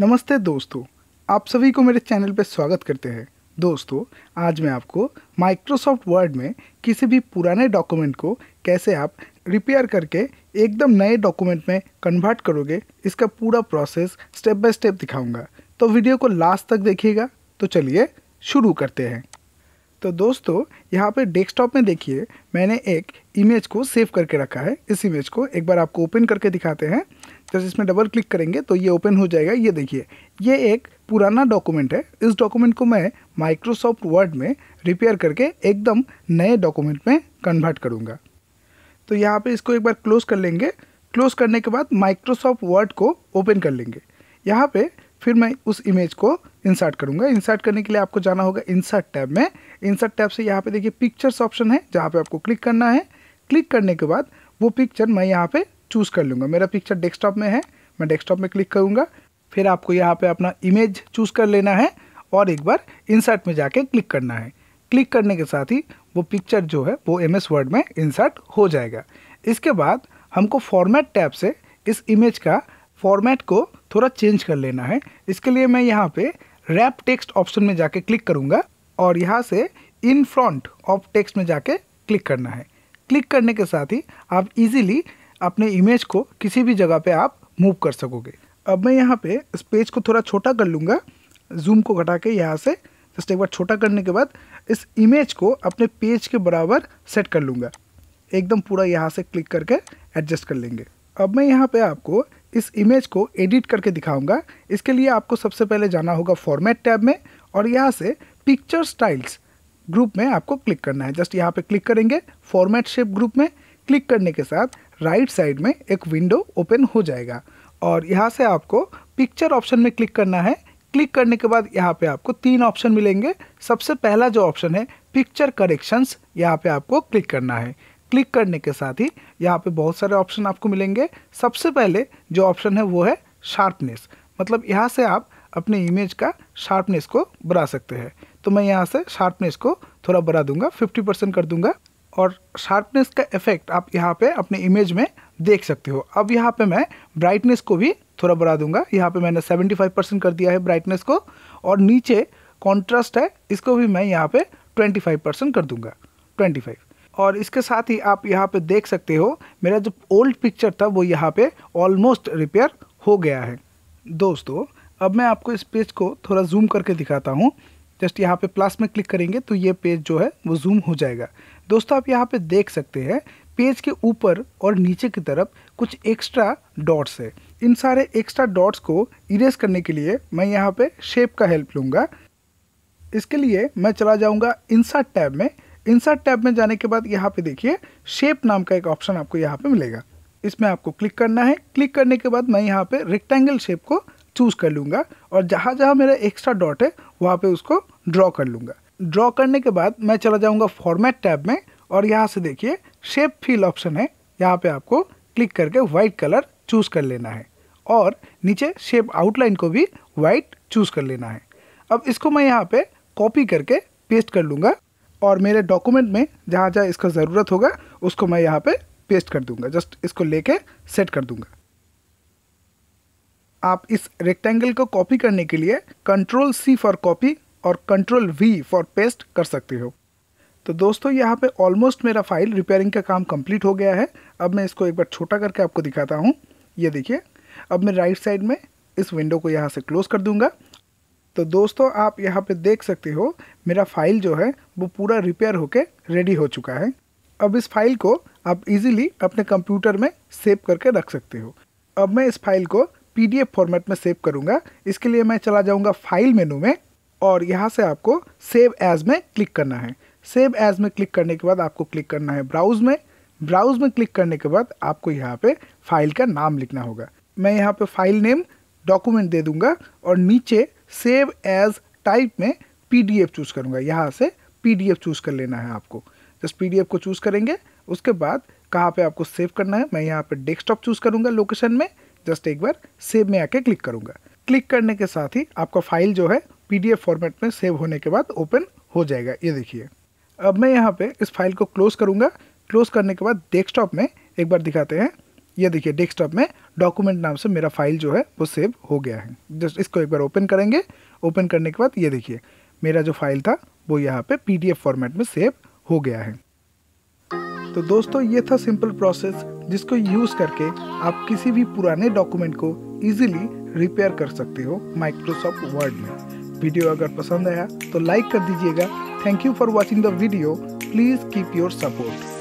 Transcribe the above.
नमस्ते दोस्तों आप सभी को मेरे चैनल पर स्वागत करते हैं दोस्तों आज मैं आपको माइक्रोसॉफ्ट वर्ड में किसी भी पुराने डॉक्यूमेंट को कैसे आप रिपेयर करके एकदम नए डॉक्यूमेंट में कन्वर्ट करोगे इसका पूरा प्रोसेस स्टेप बाय स्टेप दिखाऊंगा तो वीडियो को लास्ट तक देखिएगा तो चलिए शुरू करते हैं तो दोस्तों यहाँ पर डेस्कटॉप में देखिए मैंने एक इमेज को सेव करके रखा है इस इमेज को एक बार आपको ओपन करके दिखाते हैं जैसे इसमें डबल क्लिक करेंगे तो ये ओपन हो जाएगा ये देखिए ये एक पुराना डॉक्यूमेंट है इस डॉक्यूमेंट को मैं माइक्रोसॉफ्ट वर्ड में रिपेयर करके एकदम नए डॉक्यूमेंट में कन्वर्ट करूँगा तो यहाँ पर इसको एक बार क्लोज कर लेंगे क्लोज करने के बाद माइक्रोसॉफ्ट वर्ड को ओपन कर लेंगे यहाँ पे फिर मैं उस इमेज को इंसर्ट करूँगा इंसर्ट करने के लिए आपको जाना होगा इंसर्ट टैब में इंसर्ट टैब से यहाँ पे देखिए पिक्चर्स ऑप्शन है जहाँ पे आपको क्लिक करना है क्लिक करने के बाद वो पिक्चर मैं यहाँ पे चूज़ कर लूँगा मेरा पिक्चर डेस्कटॉप में है मैं डेस्कटॉप में क्लिक करूँगा फिर आपको यहाँ पे अपना इमेज चूज़ कर लेना है और एक बार इंसर्ट में जाके क्लिक करना है क्लिक करने के साथ ही वो पिक्चर जो है वो एम एस वर्ड में इंसर्ट हो जाएगा इसके बाद हमको फॉर्मेट टैब से इस इमेज का फॉर्मेट को थोड़ा चेंज कर लेना है इसके लिए मैं यहाँ पे रैप टेक्स्ट ऑप्शन में जाके क्लिक करूँगा और यहाँ से इन फ्रंट ऑफ टेक्स्ट में जाके क्लिक करना है क्लिक करने के साथ ही आप इजीली अपने इमेज को किसी भी जगह पे आप मूव कर सकोगे अब मैं यहाँ पे इस पेज को थोड़ा छोटा कर लूँगा जूम को घटा के यहाँ से जस्ट एक बार छोटा करने के बाद इस इमेज को अपने पेज के बराबर सेट कर लूँगा एकदम पूरा यहाँ से क्लिक करके एडजस्ट कर लेंगे अब मैं यहाँ पे आपको इस इमेज को एडिट करके दिखाऊंगा इसके लिए आपको सबसे पहले जाना होगा फॉर्मेट टैब में और यहाँ से पिक्चर स्टाइल्स ग्रुप में आपको क्लिक करना है जस्ट यहाँ पे क्लिक करेंगे फॉर्मेट शेप ग्रुप में क्लिक करने के साथ राइट साइड में एक विंडो ओपन हो जाएगा और यहाँ से आपको पिक्चर ऑप्शन में क्लिक करना है क्लिक करने के बाद यहाँ पे आपको तीन ऑप्शन मिलेंगे सबसे पहला जो ऑप्शन है पिक्चर करेक्शंस यहाँ पे आपको क्लिक करना है क्लिक करने के साथ ही यहाँ पे बहुत सारे ऑप्शन आपको मिलेंगे सबसे पहले जो ऑप्शन है वो है शार्पनेस मतलब यहाँ से आप अपने इमेज का शार्पनेस को बढ़ा सकते हैं तो मैं यहाँ से शार्पनेस को थोड़ा बढ़ा दूंगा 50 परसेंट कर दूंगा और शार्पनेस का इफेक्ट आप यहाँ पे अपने इमेज में देख सकते हो अब यहाँ पे मैं ब्राइटनेस को भी थोड़ा बढ़ा दूंगा यहाँ पे मैंने 75 परसेंट कर दिया है ब्राइटनेस को और नीचे कॉन्ट्रास्ट है इसको भी मैं यहाँ पे 25 परसेंट कर दूंगा 25 और इसके साथ ही आप यहाँ पे देख सकते हो मेरा जो ओल्ड पिक्चर था वो यहाँ पे ऑलमोस्ट रिपेयर हो गया है दोस्तों अब मैं आपको इस पेज को थोड़ा जूम करके दिखाता हूँ जस्ट यहाँ पे प्लस में क्लिक करेंगे तो ये पेज जो है वो जूम हो जाएगा दोस्तों आप यहाँ पे देख सकते हैं पेज के ऊपर और नीचे की तरफ कुछ एक्स्ट्रा डॉट्स है इन सारे एक्स्ट्रा डॉट्स को इरेज करने के लिए मैं यहाँ पे शेप का हेल्प लूँगा इसके लिए मैं चला जाऊँगा इंसर्ट टैब में इंसर्ट टैब में जाने के बाद यहाँ पे देखिए शेप नाम का एक ऑप्शन आपको यहाँ पे मिलेगा इसमें आपको क्लिक करना है क्लिक करने के बाद मैं यहाँ पे रेक्टेंगल शेप को चूज़ कर लूँगा और जहाँ जहाँ मेरा एक्स्ट्रा डॉट है वहाँ पे उसको ड्रॉ कर लूँगा ड्रॉ करने के बाद मैं चला जाऊँगा फॉर्मेट टैब में और यहाँ से देखिए शेप फील ऑप्शन है यहाँ पे आपको क्लिक करके वाइट कलर चूज़ कर लेना है और नीचे शेप आउटलाइन को भी वाइट चूज़ कर लेना है अब इसको मैं यहाँ पे कॉपी करके पेस्ट कर लूँगा और मेरे डॉक्यूमेंट में जहाँ जहाँ इसका ज़रूरत होगा उसको मैं यहाँ पे पेस्ट कर दूंगा जस्ट इसको लेके सेट कर दूंगा आप इस रेक्टेंगल को कॉपी करने के लिए कंट्रोल सी फॉर कॉपी और कंट्रोल वी फॉर पेस्ट कर सकते हो तो दोस्तों यहाँ पे ऑलमोस्ट मेरा फाइल रिपेयरिंग का काम कंप्लीट हो गया है अब मैं इसको एक बार छोटा करके आपको दिखाता हूँ ये देखिए अब मैं राइट साइड में इस विंडो को यहाँ से क्लोज़ कर दूँगा तो दोस्तों आप यहाँ पे देख सकते हो मेरा फाइल जो है वो पूरा रिपेयर होके रेडी हो चुका है अब इस फाइल को आप इजीली अपने कंप्यूटर में सेव करके रख सकते हो अब मैं इस फाइल को पीडीएफ फॉर्मेट में सेव करूँगा इसके लिए मैं चला जाऊँगा फाइल मेनू में और यहाँ से आपको सेव एज में क्लिक करना है सेव एज में क्लिक करने के बाद आपको क्लिक करना है ब्राउज में ब्राउज में क्लिक करने के बाद आपको यहाँ पे फाइल का नाम लिखना होगा मैं यहाँ पे फाइल नेम डॉक्यूमेंट दे दूंगा और नीचे सेव एज टाइप में पीडीएफ चूज़ करूँगा यहाँ से पीडीएफ चूज़ कर लेना है आपको जस्ट पीडीएफ को चूज़ करेंगे उसके बाद कहाँ पे आपको सेव करना है मैं यहाँ पे डेस्कटॉप चूज़ करूँगा लोकेशन में जस्ट एक बार सेव में आके क्लिक करूंगा क्लिक करने के साथ ही आपका फाइल जो है पीडीएफ फॉर्मेट में सेव होने के बाद ओपन हो जाएगा ये देखिए अब मैं यहाँ पे इस फाइल को क्लोज करूंगा क्लोज करने के बाद डेस्कटॉप में एक बार दिखाते हैं ये देखिए डेस्कटॉप में डॉक्यूमेंट नाम से मेरा फाइल जो है वो सेव हो गया है जस्ट इसको एक बार ओपन करेंगे ओपन करने के बाद ये देखिए मेरा जो फाइल था वो यहाँ पे पीडीएफ फॉर्मेट में सेव हो गया है तो दोस्तों ये था सिंपल प्रोसेस जिसको यूज करके आप किसी भी पुराने डॉक्यूमेंट को इजीली रिपेयर कर सकते हो माइक्रोसॉफ्ट वर्ड में वीडियो अगर पसंद आया तो लाइक कर दीजिएगा thank you for watching the video please keep your support